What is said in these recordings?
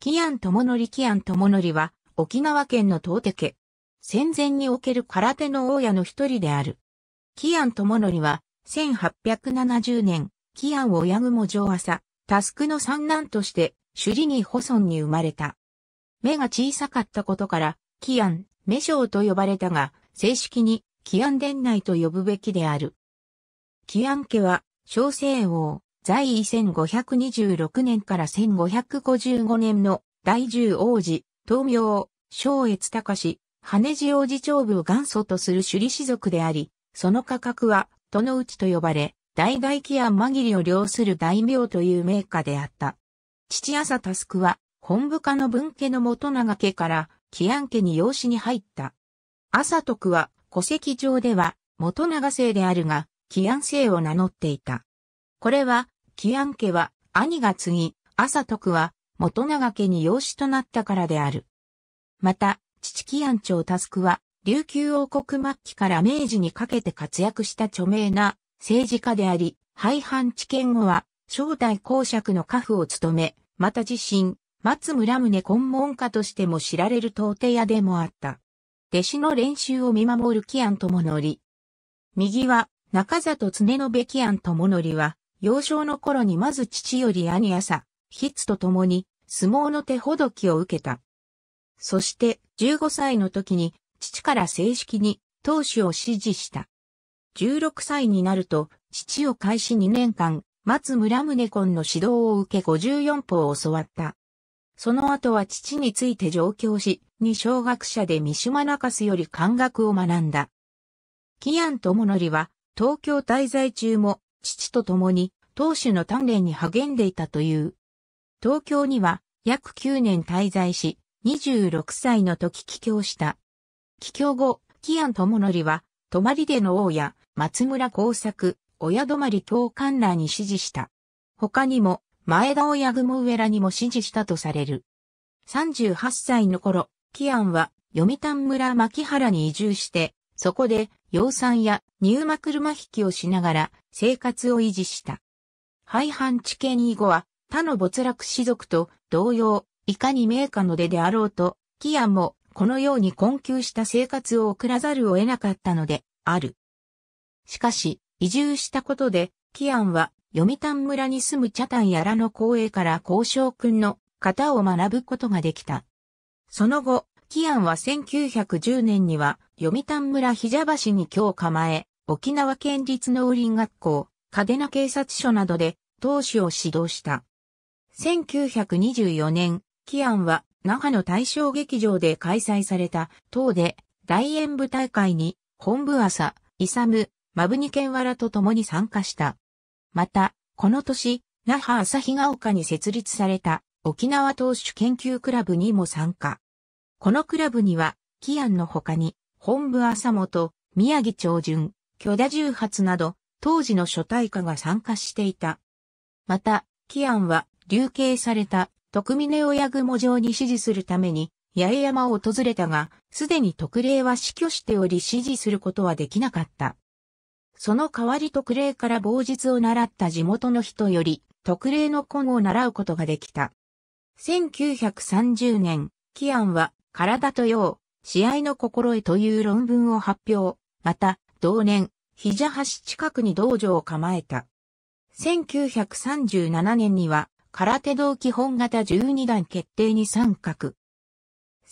キアン智則キアン智則は、沖縄県の東手家。戦前における空手の大家の一人である。キアン智則は、1870年、キアン親雲上朝、タスクの三男として、首里に保村に生まれた。目が小さかったことから、キアン、目章と呼ばれたが、正式に、キアン殿内と呼ぶべきである。キアン家は、小生王、在位1526年から1555年の大獣王子、東明、正越隆、羽地王子長部を元祖とする首里士族であり、その価格は、都の内と呼ばれ、大々期案紛りを領する大名という名家であった。父朝タスクは、本部家の分家の元長家から、キ安家に養子に入った。朝徳は、戸籍上では、元長姓であるが、キ安姓を名乗っていた。これは、キアン家は兄が継ぎ、朝徳は元長家に養子となったからである。また、父キアン長タスクは、琉球王国末期から明治にかけて活躍した著名な政治家であり、廃藩置県後は、正代公爵の家父を務め、また自身、松村宗根門家としても知られる到底屋でもあった。弟子の練習を見守るキアン友則。右は、中里常信キアン友則は、幼少の頃にまず父より兄朝、ヒッツと共に相撲の手ほどきを受けた。そして15歳の時に父から正式に投手を指示した。16歳になると父を開始2年間、松村宗婚の指導を受け54歩を教わった。その後は父について上京し、二小学者で三島中洲より漢学を学んだ。キアン智則は東京滞在中も父と共に当主の鍛錬に励んでいたという。東京には約9年滞在し、26歳の時帰郷した。帰郷後、紀安智則は、泊まりでの王や松村耕作、親泊まり等観覧に指示した。他にも、前田親雲上らにも指示したとされる。38歳の頃、紀安は読谷村牧原に移住して、そこで養蚕や入間車引きをしながら生活を維持した。廃藩置県以後は他の没落士族と同様、いかに名家の出であろうと、キアもこのように困窮した生活を送らざるを得なかったのである。しかし、移住したことで、キアンは読谷村に住む茶炭やらの公営から交渉君の型を学ぶことができた。その後、アンは1910年には、読谷村ひじゃ橋に今日構え、沖縄県立農林学校、嘉手納警察署などで、当主を指導した。1924年、アンは、那覇の大正劇場で開催された、党で、大演舞大会に、本部朝、イサム、マブニケンワラと共に参加した。また、この年、那覇朝日が丘に設立された沖縄投手研究クラブにも参加。このクラブには、キアンの他に、本部朝本、宮城長順、巨田重発など、当時の初対化が参加していた。また、キアンは、流刑された、徳峰親雲城に支持するために、八重山を訪れたが、すでに特例は死去しており支持することはできなかった。その代わり特例から傍実を習った地元の人より、特例の根を習うことができた。1930年、キアンは体とよう、試合の心得という論文を発表。また、同年、膝橋近くに道場を構えた。1937年には、空手道基本型12段決定に参画。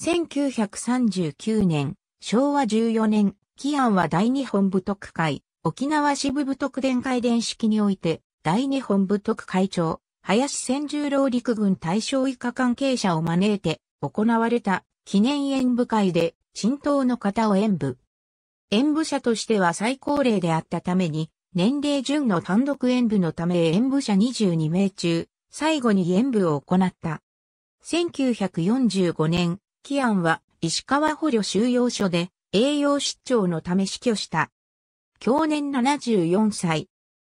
1939年、昭和14年、紀安は第日本部特会、沖縄支部部特伝会伝式において、第日本部特会長、林千十郎陸軍大将以下関係者を招いて、行われた記念演舞会で、沈騰の方を演舞。演舞者としては最高齢であったために、年齢順の単独演舞のため演舞者22名中、最後に演舞を行った。1945年、キアンは石川捕虜収容所で栄養失調のため死去した。去年74歳。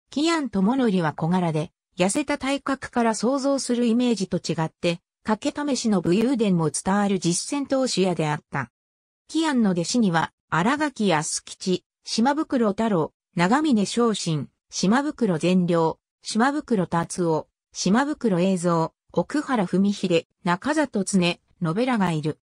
キアン智則は小柄で、痩せた体格から想像するイメージと違って、掛け試しの武勇伝も伝わる実戦投手屋であった。キアンの弟子には、荒垣安吉、島袋太郎、長峰昇進、島袋善良、島袋達夫、島袋映像、奥原文秀、中里常、ノベラがいる。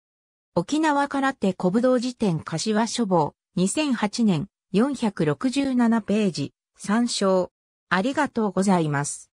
沖縄かっ手古武道辞典柏書房、2008年、467ページ、参照。ありがとうございます。